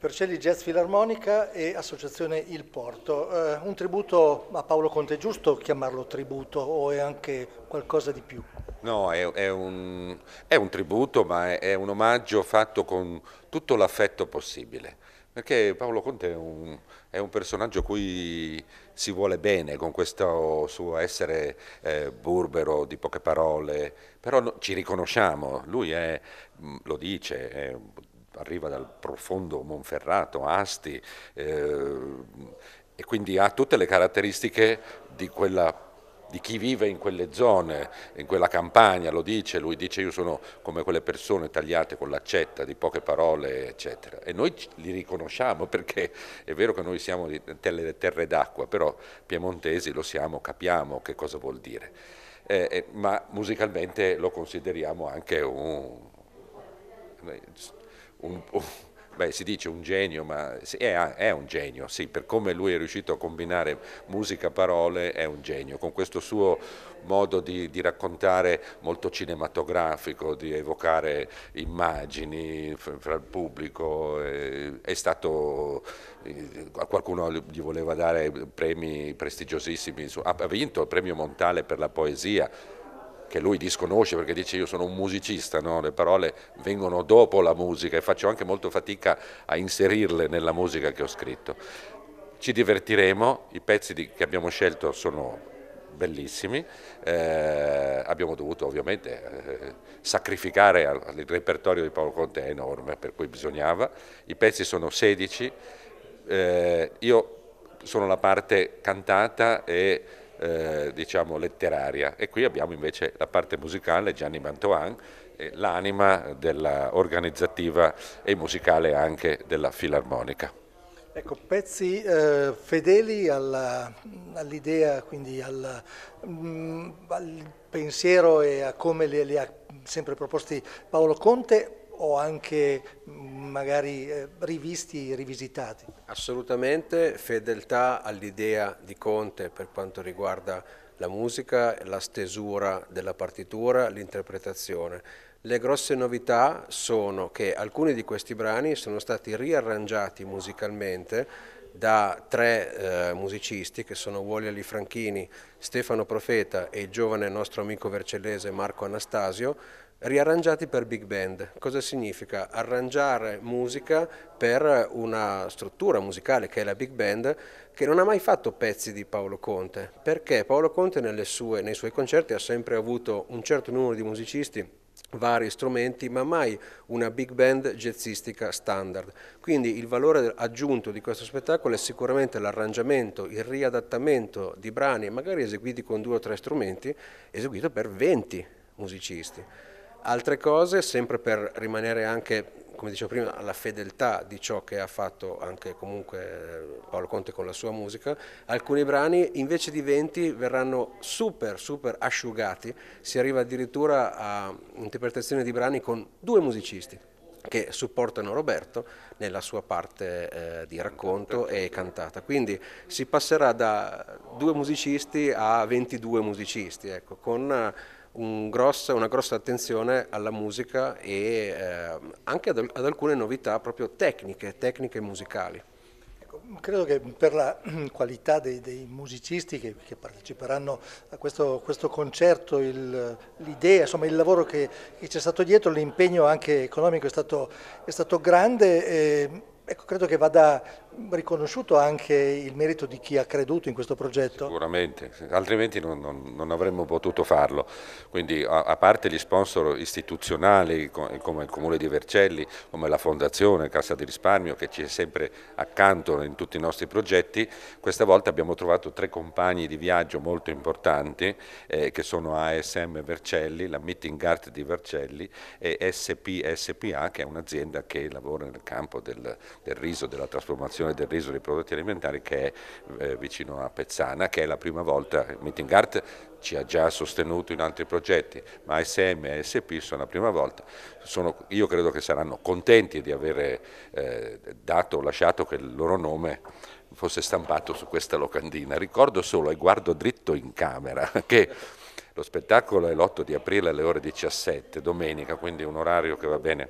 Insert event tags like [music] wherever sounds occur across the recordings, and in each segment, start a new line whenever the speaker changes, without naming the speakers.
Percelli Jazz Filarmonica e Associazione Il Porto. Eh, un tributo a Paolo Conte, è giusto chiamarlo tributo o è anche qualcosa di più?
No, è, è, un, è un, tributo ma è, è, un omaggio fatto con tutto l'affetto possibile. Perché Paolo Conte è un, un personaggio cui si vuole bene con questo suo essere eh, burbero, di poche parole, però no, ci riconosciamo, lui mm, lo dice, è un arriva dal profondo Monferrato, Asti, eh, e quindi ha tutte le caratteristiche di quella di chi vive in quelle zone, in quella campagna, lo dice, lui dice io sono come quelle persone tagliate con l'accetta di poche parole, eccetera. E noi li riconosciamo perché è vero che noi siamo delle terre d'acqua, però piemontesi lo siamo, capiamo che cosa vuol dire. Eh, eh, ma musicalmente lo consideriamo anche un un, un, [laughs] beh, si dice un genio, ma è, è, un genio, sì, per come lui è riuscito a combinare musica, e parole, è un genio, con questo suo modo di, di raccontare molto cinematografico, di evocare immagini fra il pubblico, eh, è, stato, a eh, qualcuno gli voleva dare premi prestigiosissimi, ha vinto il premio Montale per la poesia, che lui disconosce perché dice io sono un musicista, no? le parole vengono dopo la musica e faccio anche molto fatica a inserirle nella musica che ho scritto. Ci divertiremo, i pezzi di, che abbiamo scelto sono bellissimi, eh, abbiamo dovuto ovviamente eh, sacrificare il repertorio di Paolo Conte è enorme, per cui bisognava, i pezzi sono 16, eh, io sono la parte cantata e eh, diciamo letteraria e qui abbiamo invece la parte musicale Gianni Mantoan, l'anima dell'organizzativa e musicale anche della filarmonica.
Ecco, pezzi eh, fedeli all'idea, quindi al, mh, mm, al, pensiero e a come li, li ha sempre proposti Paolo Conte, o anche mm, magari eh, rivisti, rivisitati?
Assolutamente, fedeltà all'idea di Conte per quanto riguarda la musica, la stesura della partitura, l'interpretazione. Le grosse novità sono che alcuni di questi brani sono stati riarrangiati musicalmente da tre eh, musicisti che sono Wally Ali Franchini, Stefano Profeta e il giovane nostro amico vercellese Marco Anastasio riarrangiati per big band. Cosa significa? Arrangiare musica per una struttura musicale che è la big band che non ha mai fatto pezzi di Paolo Conte, perché Paolo Conte sue, nei suoi concerti ha sempre avuto un certo numero di musicisti vari strumenti, ma mai una big band jazzistica standard. Quindi il valore aggiunto di questo spettacolo è sicuramente l'arrangiamento, il riadattamento di brani, magari eseguiti con due o tre strumenti, eseguito per 20 musicisti. Altre cose, sempre per rimanere anche come dicevo prima, alla fedeltà di ciò che ha fatto anche comunque eh, Paolo Conte con la sua musica, alcuni brani invece di 20 verranno super, super asciugati, si arriva addirittura a interpretazione di brani con due musicisti che supportano Roberto nella sua parte eh, di racconto e cantata. Quindi si passerà da due musicisti a 22 musicisti, ecco, con eh, un grosso, una grossa attenzione alla musica e eh, anche ad, ad, alcune novità proprio tecniche, tecniche musicali.
Ecco, credo che per la [clears throat] qualità dei, dei musicisti che, che, parteciperanno a questo, questo concerto, il, l'idea, insomma il lavoro che, che, c'è stato dietro, l'impegno anche economico è stato, è stato grande. E, ecco, credo che vada riconosciuto anche il merito di chi ha creduto in questo progetto?
Sicuramente, altrimenti non, non, non avremmo potuto farlo. Quindi a, a, parte gli sponsor istituzionali come il Comune di Vercelli, come la Fondazione Cassa di Risparmio che ci è sempre accanto in tutti i nostri progetti, questa volta abbiamo trovato tre compagni di viaggio molto importanti eh, che sono ASM Vercelli, la Meeting Art di Vercelli e SPSPA che è un'azienda che lavora nel campo del, del riso, della trasformazione produzione del riso dei prodotti alimentari che è eh, vicino a Pezzana, che è la prima volta, Meeting Art ci ha già sostenuto in altri progetti, ma ASM e ASP sono la prima volta, sono, io credo che saranno contenti di avere eh, dato o lasciato che il loro nome fosse stampato su questa locandina. Ricordo solo, e guardo dritto in camera, [laughs] che lo spettacolo è l'8 di aprile alle ore 17, domenica, quindi un orario che va bene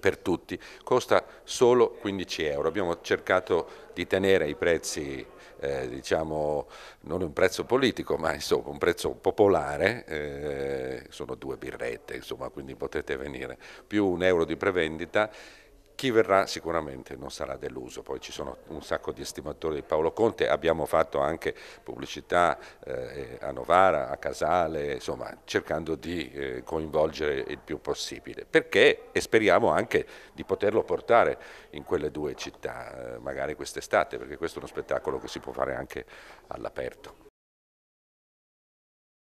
per tutti, costa solo 15 euro. Abbiamo cercato di tenere i prezzi, eh, diciamo, non un prezzo politico, ma insomma un prezzo popolare, eh, sono due birrette, insomma, quindi potete venire, più un euro di prevendita. Chi verrà sicuramente non sarà deluso, poi ci sono un sacco di estimatori di Paolo Conte, abbiamo fatto anche pubblicità eh, eh, a Novara, a Casale, insomma cercando di eh, coinvolgere il più possibile, perché e speriamo anche di poterlo portare in quelle due città, eh, magari quest'estate, perché questo è uno spettacolo che si può fare anche all'aperto.